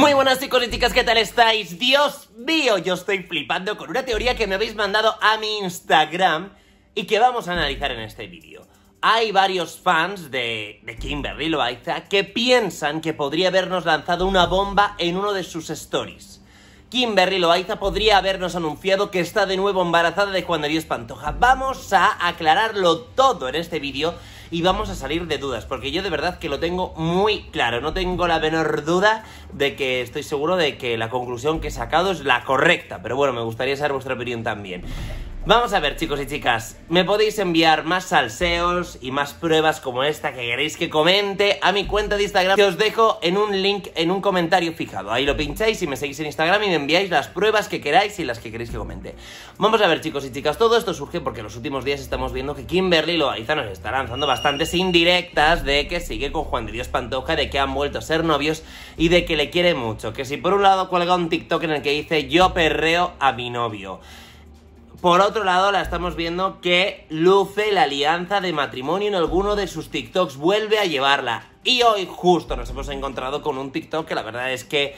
Muy buenas chicas, ¿qué tal estáis? Dios mío, yo estoy flipando con una teoría que me habéis mandado a mi Instagram y que vamos a analizar en este vídeo. Hay varios fans de, Kimberly Loaiza que piensan que podría habernos lanzado una bomba en uno de sus stories. Kimberly Loaiza podría habernos anunciado que está de nuevo embarazada de Juan de Dios Pantoja. Vamos a aclararlo todo en este vídeo y vamos a salir de dudas, porque yo de verdad que lo tengo muy claro, no tengo la menor duda de que estoy seguro de que la conclusión que he sacado es la correcta, pero bueno, me gustaría saber vuestra opinión también. Vamos a ver, chicos y chicas, me podéis enviar más salseos y más pruebas como esta que queréis que comente a mi cuenta de Instagram que os dejo en un link, en un comentario fijado. Ahí lo pincháis y me seguís en Instagram y me enviáis las pruebas que queráis y las que queréis que comente. Vamos a ver, chicos y chicas, todo esto surge porque en los últimos días estamos viendo que Kimberly Loaiza nos está lanzando bastantes indirectas de que sigue con Juan de Dios Pantoja, de que han vuelto a ser novios y de que le quiere mucho. Que si por un lado cuelga un TikTok en el que dice yo perreo a mi novio. Por otro lado, la estamos viendo que luce la alianza de matrimonio en alguno de sus TikToks, vuelve a llevarla. Y hoy justo nos hemos encontrado con un TikTok que la verdad es que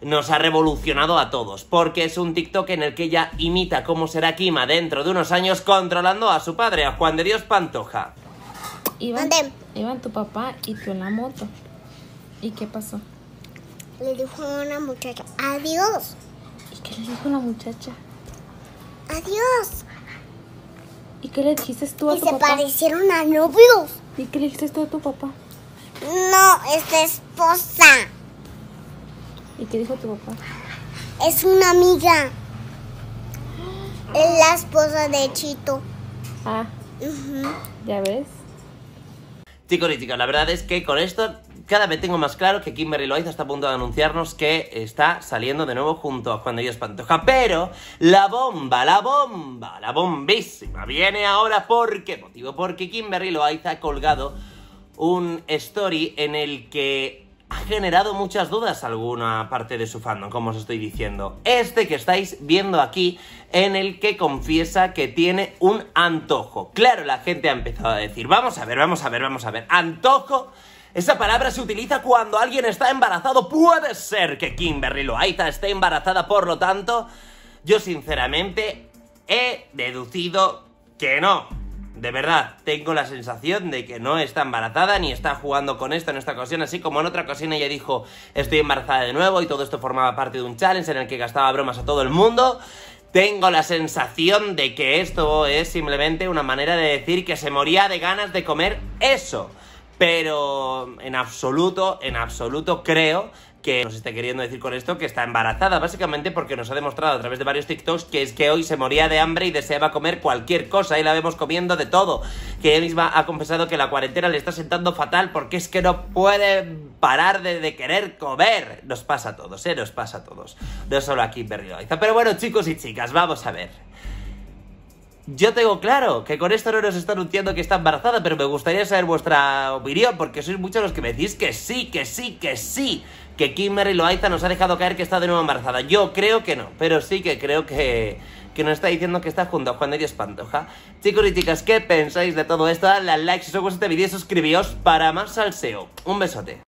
nos ha revolucionado a todos, porque es un TikTok en el que ella imita cómo será Kima dentro de unos años controlando a su padre, a Juan de Dios Pantoja. Iban, tu papá y tú la moto. ¿Y qué pasó? Le dijo a una muchacha, adiós. ¿Y qué le dijo la muchacha? Adiós. ¿Y qué le dijiste tú a tu papá? Y se parecieron a novios. ¿Y qué le dijiste tú a tu papá? No, es esposa. ¿Y qué dijo tu papá? Es una amiga. Es la esposa de Chito. Ah. ¿Ya ves? Chicos y chicas, la verdad es que con esto cada vez tengo más claro que Kimberly Loaiza está a punto de anunciarnos que está saliendo de nuevo junto a Juan de Dios Pantoja. Pero la bomba, la bomba, la bombísima viene ahora. ¿Por qué motivo? Porque Kimberly Loaiza ha colgado un story en el que ha generado muchas dudas alguna parte de su fandom, como os estoy diciendo. Este que estáis viendo aquí, en el que confiesa que tiene un antojo. Claro, la gente ha empezado a decir, vamos a ver, vamos a ver, vamos a ver, antojo esa palabra se utiliza cuando alguien está embarazado. Puede ser que Kimberly Loaiza esté embarazada, por lo tanto, yo sinceramente he deducido que no. De verdad, tengo la sensación de que no está embarazada ni está jugando con esto en esta ocasión, así como en otra ocasión ella dijo estoy embarazada de nuevo y todo esto formaba parte de un challenge en el que gastaba bromas a todo el mundo. Tengo la sensación de que esto es simplemente una manera de decir que se moría de ganas de comer eso pero en absoluto, en absoluto creo que nos esté queriendo decir con esto que está embarazada, básicamente porque nos ha demostrado a través de varios TikToks que es que hoy se moría de hambre y deseaba comer cualquier cosa y la vemos comiendo de todo. Que ella misma ha confesado que la cuarentena le está sentando fatal porque es que no puede parar de, querer comer. Nos pasa a todos, ¿eh? Nos pasa a todos. No solo aquí en Pero bueno, chicos y chicas, vamos a ver. Yo tengo claro que con esto no nos está anunciando que está embarazada, pero me gustaría saber vuestra opinión, porque sois muchos los que me decís que sí, que sí, que sí, que Kimberly Loaiza nos ha dejado caer que está de nuevo embarazada. Yo creo que no, pero sí que creo que, que nos está diciendo que está junto a Juan Dios Pantoja. Chicos y chicas, ¿qué pensáis de todo esto? Dadle like si os gustado este vídeo y suscribíos para más salseo. Un besote.